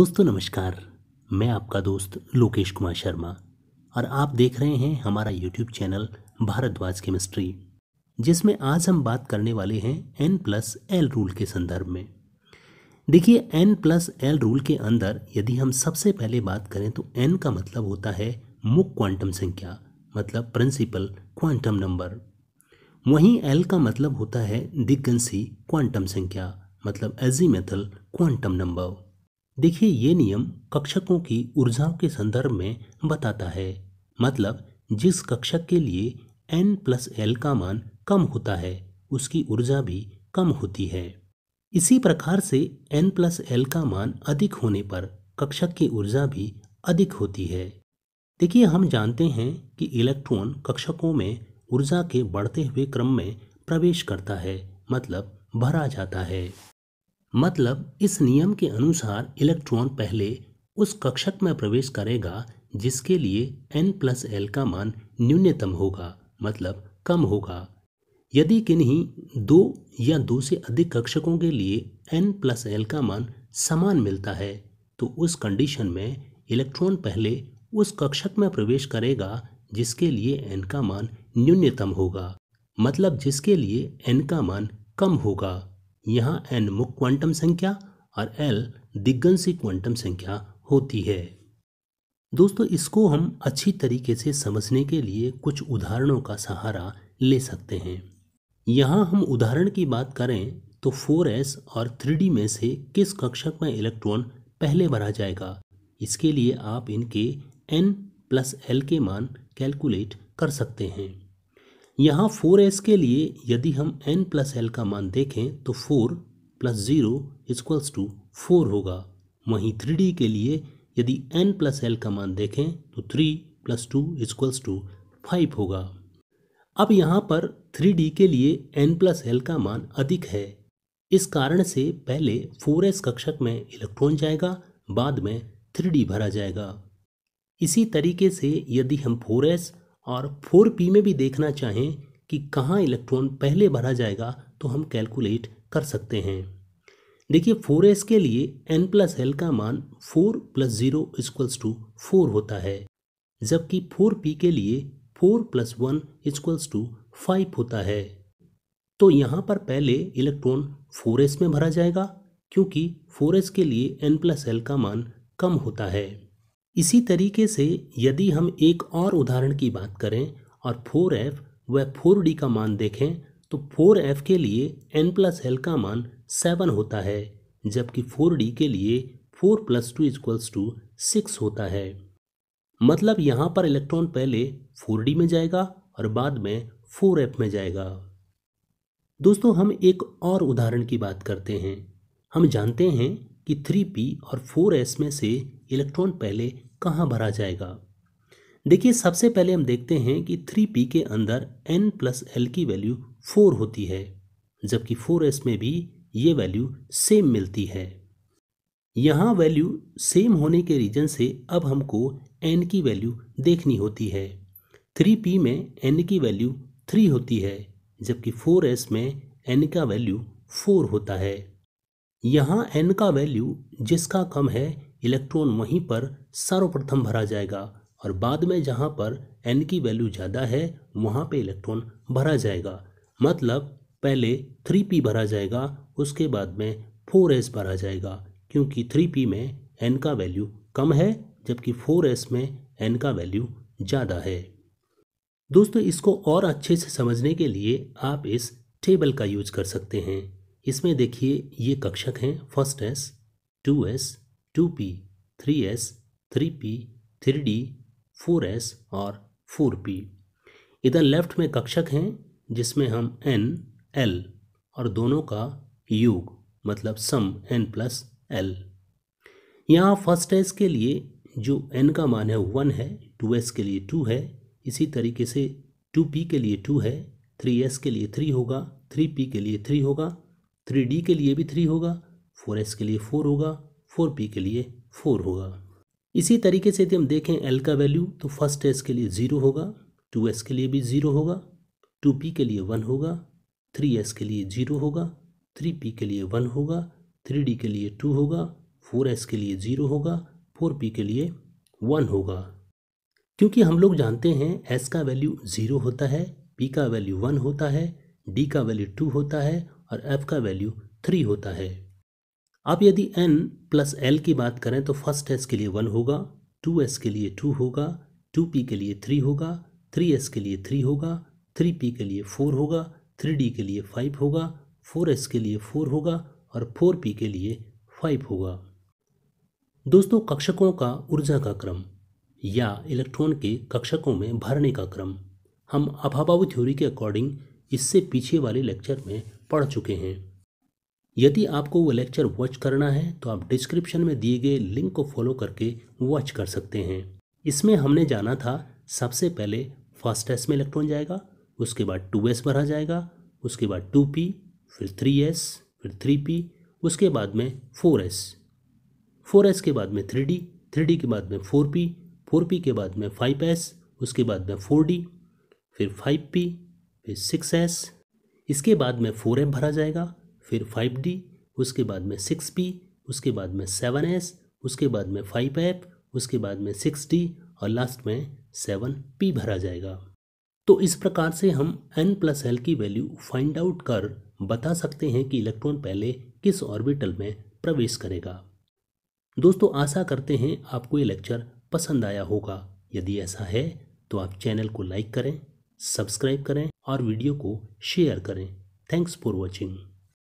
दोस्तों नमस्कार मैं आपका दोस्त लोकेश कुमार शर्मा और आप देख रहे हैं हमारा यूट्यूब चैनल भारद्वाज केमिस्ट्री जिसमें आज हम बात करने वाले हैं एन प्लस एल रूल के संदर्भ में देखिए एन प्लस एल रूल के अंदर यदि हम सबसे पहले बात करें तो एन का मतलब होता है मुख क्वांटम संख्या मतलब प्रिंसिपल क्वांटम नंबर वहीं एल का मतलब होता है दिग्गंसी क्वांटम संख्या मतलब मेथल क्वांटम नंबर देखिए ये नियम कक्षकों की ऊर्जाओं के संदर्भ में बताता है मतलब जिस कक्षक के लिए n प्लस एल का मान कम होता है उसकी ऊर्जा भी कम होती है इसी प्रकार से n प्लस एल का मान अधिक होने पर कक्षक की ऊर्जा भी अधिक होती है देखिए हम जानते हैं कि इलेक्ट्रॉन कक्षकों में ऊर्जा के बढ़ते हुए क्रम में प्रवेश करता है मतलब भरा जाता है मतलब इस नियम के अनुसार इलेक्ट्रॉन पहले उस कक्षक में प्रवेश करेगा जिसके लिए n प्लस एल का मान न्यूनतम होगा मतलब कम होगा यदि किन्हीं दो या दो से अधिक कक्षकों के लिए n प्लस एल का मान समान मिलता है तो उस कंडीशन में इलेक्ट्रॉन पहले उस कक्षक में प्रवेश करेगा जिसके लिए n का मान न्यूनतम होगा मतलब जिसके लिए n का मान कम होगा यहाँ एन मुख्य क्वांटम संख्या और एल दिग्गंश क्वांटम संख्या होती है दोस्तों इसको हम अच्छी तरीके से समझने के लिए कुछ उदाहरणों का सहारा ले सकते हैं यहाँ हम उदाहरण की बात करें तो 4s और 3d में से किस कक्षक में इलेक्ट्रॉन पहले भरा जाएगा इसके लिए आप इनके n प्लस एल के मान कैलकुलेट कर सकते हैं यहाँ फोर एस के लिए यदि हम एन प्लस एल का मान देखें तो four plus zero equals to four होगा वहीं थ्री डी के लिए यदि एन प्लस एल का मान देखें तो three plus two equals to five होगा अब यहाँ पर थ्री डी के लिए एन प्लस एल का मान अधिक है इस कारण से पहले फोर एस कक्षक में इलेक्ट्रॉन जाएगा बाद में थ्री डी भरा जाएगा इसी तरीके से यदि हम फोर एस और फोर पी में भी देखना चाहें कि कहाँ इलेक्ट्रॉन पहले भरा जाएगा तो हम कैलकुलेट कर सकते हैं देखिए फोर एस के लिए एन प्लस एल का मान four plus zero equals to four होता है जबकि फोर पी के लिए four plus one equals to five होता है तो यहाँ पर पहले इलेक्ट्रॉन फोर एस में भरा जाएगा क्योंकि फोर एस के लिए एन प्लस एल का मान कम होता है इसी तरीके से यदि हम एक और उदाहरण की बात करें और फोर एफ व फोर डी का मान देखें तो फोर एफ के लिए एन प्लस एल का मान सेवन होता है जबकि फोर डी के लिए four plus two equals to six होता है मतलब यहाँ पर इलेक्ट्रॉन पहले फोर डी में जाएगा और बाद में फोर एफ में जाएगा दोस्तों हम एक और उदाहरण की बात करते हैं हम जानते हैं कि थ्री पी और फोर एस में से इलेक्ट्रॉन पहले कहाँ भरा जाएगा देखिए सबसे पहले हम देखते हैं कि थ्री पी के अंदर एन प्लस एल की वैल्यू फोर होती है जबकि फोर एस में भी ये वैल्यू सेम मिलती है यहाँ वैल्यू सेम होने के रीजन से अब हमको एन की वैल्यू देखनी होती है थ्री पी में एन की वैल्यू थ्री होती है जबकि फोर एस में एन का वैल्यू फोर होता है यहाँ एन का वैल्यू जिसका कम है इलेक्ट्रॉन वहीं पर सर्वप्रथम भरा जाएगा और बाद में जहाँ पर एन की वैल्यू ज़्यादा है वहाँ पे इलेक्ट्रॉन भरा जाएगा मतलब पहले थ्री पी भरा जाएगा उसके बाद में फोर एस भरा जाएगा क्योंकि थ्री पी में एन का वैल्यू कम है जबकि फोर एस में एन का वैल्यू ज़्यादा है दोस्तों इसको और अच्छे से समझने के लिए आप इस टेबल का यूज कर सकते हैं इसमें देखिए ये कक्षक हैं first S two S two P three S three P three D four S और फोर पी इधर लेफ्ट में कक्षक हैं जिसमें हम एन एल और दोनों का योग मतलब सम एन प्लस एल यहाँ फर्स्ट एस के लिए जो एन का मान है वन है टू एस के लिए टू है इसी तरीके से टू पी के लिए टू है थ्री एस के लिए थ्री होगा थ्री पी के लिए थ्री होगा थ्री डी के लिए भी थ्री होगा फोर एस के लिए फोर होगा फोर पी के लिए फोर होगा इसी तरीके से यदि हम देखें एल का वैल्यू तो फर्स्ट एस के लिए ज़ीरो होगा टू एस के लिए भी ज़ीरो होगा टू पी के लिए वन होगा थ्री एस के लिए ज़ीरो होगा थ्री पी के लिए वन होगा थ्री डी के लिए टू होगा फोर एस के लिए ज़ीरो होगा फोर पी के लिए वन होगा क्योंकि हम लोग जानते हैं एस का वैल्यू ज़ीरो होता है पी का वैल्यू वन होता है डी का वैल्यू टू होता है और एफ का वैल्यू थ्री होता है अब यदि n प्लस एल की बात करें तो फर्स्ट एस के लिए वन होगा टू एस के लिए टू होगा टू पी के लिए थ्री होगा थ्री एस के लिए थ्री होगा थ्री पी के लिए फोर होगा थ्री डी के लिए फाइव होगा फोर एस के लिए फोर होगा और फोर पी के लिए फाइव होगा दोस्तों कक्षकों का ऊर्जा का क्रम या इलेक्ट्रॉन के कक्षकों में भरने का क्रम हम अभाभाव थ्योरी के अकॉर्डिंग इससे पीछे वाले लेक्चर में पढ़ चुके हैं यदि आपको वो लेक्चर वॉच करना है तो आप डिस्क्रिप्शन में दिए गए लिंक को फॉलो करके वॉच कर सकते हैं इसमें हमने जाना था सबसे पहले फर्स्ट एस में इलेक्ट्रॉन जाएगा उसके बाद टू एस भरा जाएगा उसके बाद टू पी फिर थ्री एस फिर थ्री पी उसके बाद में फोर एस फोर एस के बाद में थ्री डी थ्री डी के बाद में फोर पी फोर पी के बाद में फाइव एस उसके बाद में फोर डी फिर फाइव पी फिर सिक्स एस इसके बाद में फोर एम भरा जाएगा फिर फाइव डी उसके बाद में सिक्स पी उसके बाद में सेवन एस उसके बाद में फाइव एफ उसके बाद में सिक्स डी और लास्ट में सेवन पी भरा जाएगा तो इस प्रकार से हम एन प्लस एल की वैल्यू फाइंड आउट कर बता सकते हैं कि इलेक्ट्रॉन पहले किस ऑर्बिटल में प्रवेश करेगा दोस्तों आशा करते हैं आपको ये लेक्चर पसंद आया होगा यदि ऐसा है तो आप चैनल को लाइक करें सब्सक्राइब करें और वीडियो को शेयर करें थैंक्स फॉर वॉचिंग